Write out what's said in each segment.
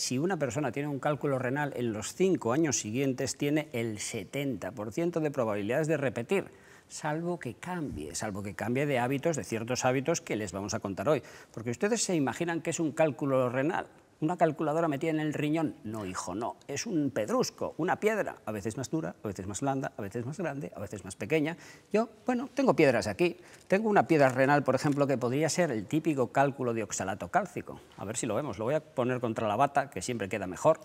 Si una persona tiene un cálculo renal en los cinco años siguientes, tiene el 70% de probabilidades de repetir, salvo que cambie, salvo que cambie de hábitos, de ciertos hábitos que les vamos a contar hoy. Porque ustedes se imaginan que es un cálculo renal una calculadora metida en el riñón. No, hijo, no. Es un pedrusco, una piedra, a veces más dura, a veces más blanda, a veces más grande, a veces más pequeña. Yo, bueno, tengo piedras aquí. Tengo una piedra renal, por ejemplo, que podría ser el típico cálculo de oxalato cálcico. A ver si lo vemos. Lo voy a poner contra la bata, que siempre queda mejor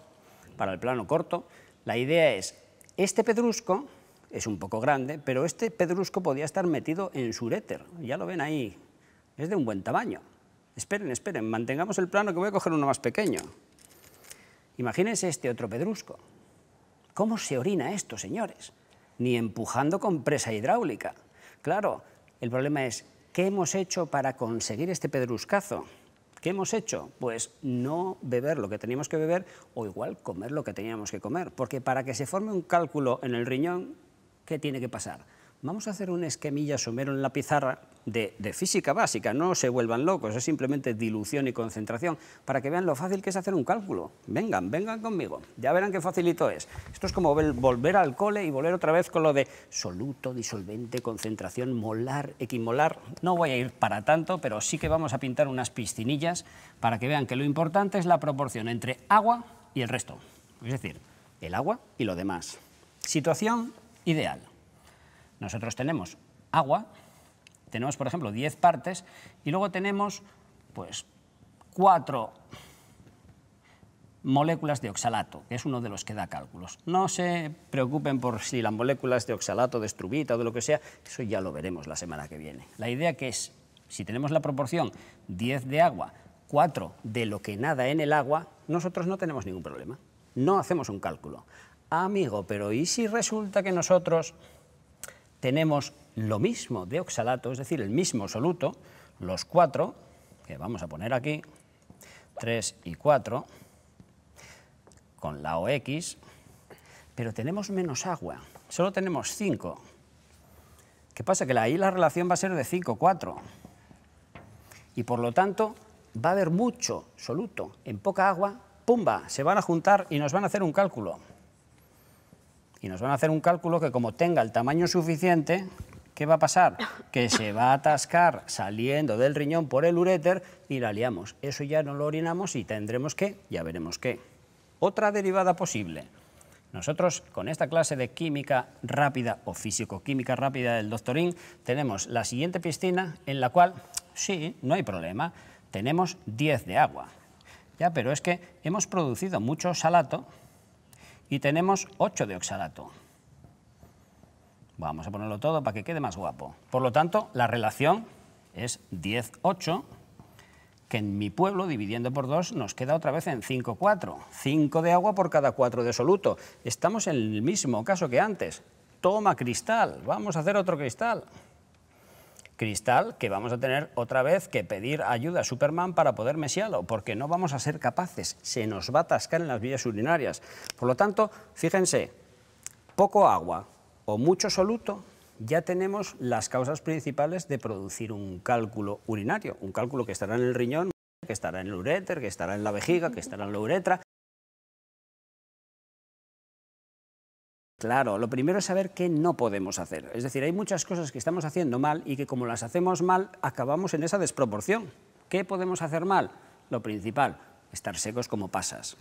para el plano corto. La idea es, este pedrusco es un poco grande, pero este pedrusco podría estar metido en su Ya lo ven ahí. Es de un buen tamaño. Esperen, esperen, mantengamos el plano que voy a coger uno más pequeño. Imagínense este otro pedrusco. ¿Cómo se orina esto, señores? Ni empujando con presa hidráulica. Claro, el problema es, ¿qué hemos hecho para conseguir este pedruscazo? ¿Qué hemos hecho? Pues no beber lo que teníamos que beber o igual comer lo que teníamos que comer. Porque para que se forme un cálculo en el riñón, ¿qué tiene que pasar? vamos a hacer un esquemilla somero en la pizarra de, física básica, no se vuelvan locos, es simplemente dilución y concentración, para que vean lo fácil que es hacer un cálculo. Vengan, vengan conmigo, ya verán qué facilito es. Esto es como volver al cole y volver otra vez con lo de soluto, disolvente, concentración, molar, equimolar. No voy a ir para tanto, pero sí que vamos a pintar unas piscinillas para que vean que lo importante es la proporción entre agua y el resto, es decir, el agua y lo demás. Situación ideal. Nosotros tenemos agua, tenemos, por ejemplo, 10 partes y luego tenemos pues, cuatro moléculas de oxalato, que es uno de los que da cálculos. No se preocupen por si las moléculas de oxalato, de estrubita o de lo que sea, eso ya lo veremos la semana que viene. La idea que es, si tenemos la proporción 10 de agua, 4 de lo que nada en el agua, nosotros no tenemos ningún problema. No hacemos un cálculo. Amigo, pero ¿y si resulta que nosotros tenemos lo mismo de oxalato, es decir, el mismo soluto, los cuatro, que vamos a poner aquí, 3 y 4, con la OX, pero tenemos menos agua, solo tenemos 5. ¿Qué pasa? Que ahí la relación va a ser de 5, 4. Y por lo tanto, va a haber mucho soluto en poca agua, ¡pumba! Se van a juntar y nos van a hacer un cálculo y nos van a hacer un cálculo que como tenga el tamaño suficiente, ¿qué va a pasar? Que se va a atascar saliendo del riñón por el ureter y la liamos. Eso ya no lo orinamos y tendremos que, ya veremos qué. Otra derivada posible. Nosotros con esta clase de química rápida o físico rápida del doctorín tenemos la siguiente piscina en la cual, sí, no hay problema, tenemos 10 de agua. Ya, pero es que hemos producido mucho salato y tenemos 8 de oxalato. Vamos a ponerlo todo para que quede más guapo. Por lo tanto, la relación es 10-8, que en mi pueblo, dividiendo por 2, nos queda otra vez en 5-4. 5 de agua por cada 4 de soluto. Estamos en el mismo caso que antes. Toma cristal, vamos a hacer otro cristal. Cristal, que vamos a tener otra vez que pedir ayuda a Superman para poder mesiarlo, porque no vamos a ser capaces, se nos va a atascar en las vías urinarias. Por lo tanto, fíjense, poco agua o mucho soluto, ya tenemos las causas principales de producir un cálculo urinario, un cálculo que estará en el riñón, que estará en el uréter, que estará en la vejiga, que estará en la uretra, Claro, lo primero es saber qué no podemos hacer. Es decir, hay muchas cosas que estamos haciendo mal y que como las hacemos mal, acabamos en esa desproporción. ¿Qué podemos hacer mal? Lo principal, estar secos como pasas.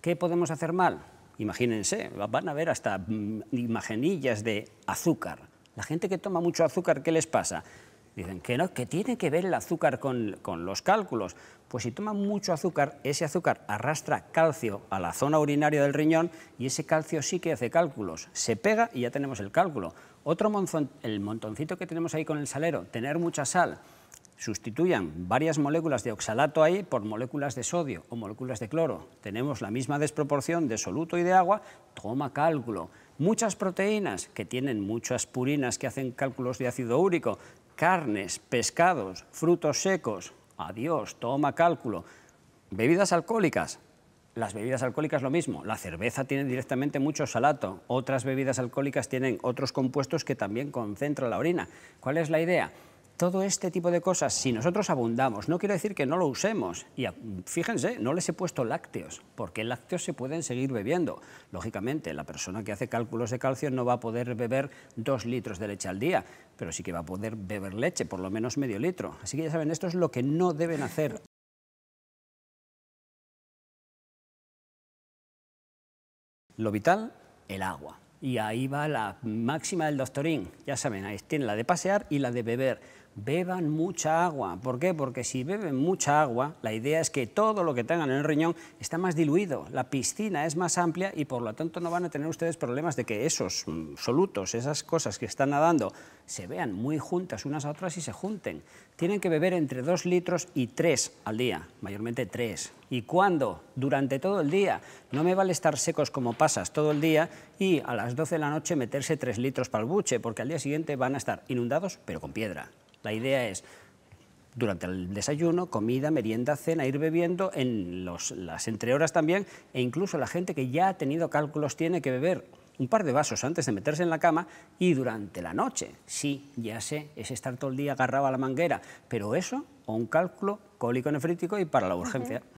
¿Qué podemos hacer mal? Imagínense, van a ver hasta mm, imagenillas de azúcar. La gente que toma mucho azúcar, ¿qué les pasa? Dicen que no, que tiene que ver el azúcar con, los cálculos. Pues si toma mucho azúcar, ese azúcar arrastra calcio a la zona urinaria del riñón y ese calcio sí que hace cálculos. Se pega y ya tenemos el cálculo. Otro el montoncito que tenemos ahí con el salero, tener mucha sal, sustituyan varias moléculas de oxalato ahí por moléculas de sodio o moléculas de cloro. Tenemos la misma desproporción de soluto y de agua, toma cálculo. Muchas proteínas que tienen muchas purinas que hacen cálculos de ácido úrico, carnes, pescados, frutos secos, adiós, toma cálculo. Bebidas alcohólicas, las bebidas alcohólicas lo mismo. La cerveza tiene directamente mucho salato. Otras bebidas alcohólicas tienen otros compuestos que también concentran la orina. ¿Cuál es la idea? todo este tipo de cosas, si nosotros abundamos, no quiero decir que no lo usemos. Y fíjense, no les he puesto lácteos, porque lácteos se pueden seguir bebiendo. Lógicamente, la persona que hace cálculos de calcio no va a poder beber dos litros de leche al día, pero sí que va a poder beber leche, por lo menos medio litro. Así que ya saben, esto es lo que no deben hacer. Lo vital, el agua. Y ahí va la máxima del doctorín. Ya saben, ahí tiene la de pasear y la de beber beban mucha agua. ¿Por qué? Porque si beben mucha agua, la idea es que todo lo que tengan en el riñón está más diluido, la piscina es más amplia y por lo tanto no van a tener ustedes problemas de que esos mm, solutos, esas cosas que están nadando, se vean muy juntas unas a otras y se junten. Tienen que beber entre 2 litros y 3 al día, mayormente 3. ¿Y cuándo? Durante todo el día. No me vale estar secos como pasas todo el día y a las 12 de la noche meterse 3 litros para el buche, porque al día siguiente van a estar inundados pero con piedra. La idea es, durante el desayuno, comida, merienda, cena, ir bebiendo, en las entrehoras también, e incluso la gente que ya ha tenido cálculos tiene que beber un par de vasos antes de meterse en la cama y durante la noche. Sí, ya sé, es estar todo el día agarrado a la manguera, pero eso o un cálculo cólico nefrítico y para la urgencia.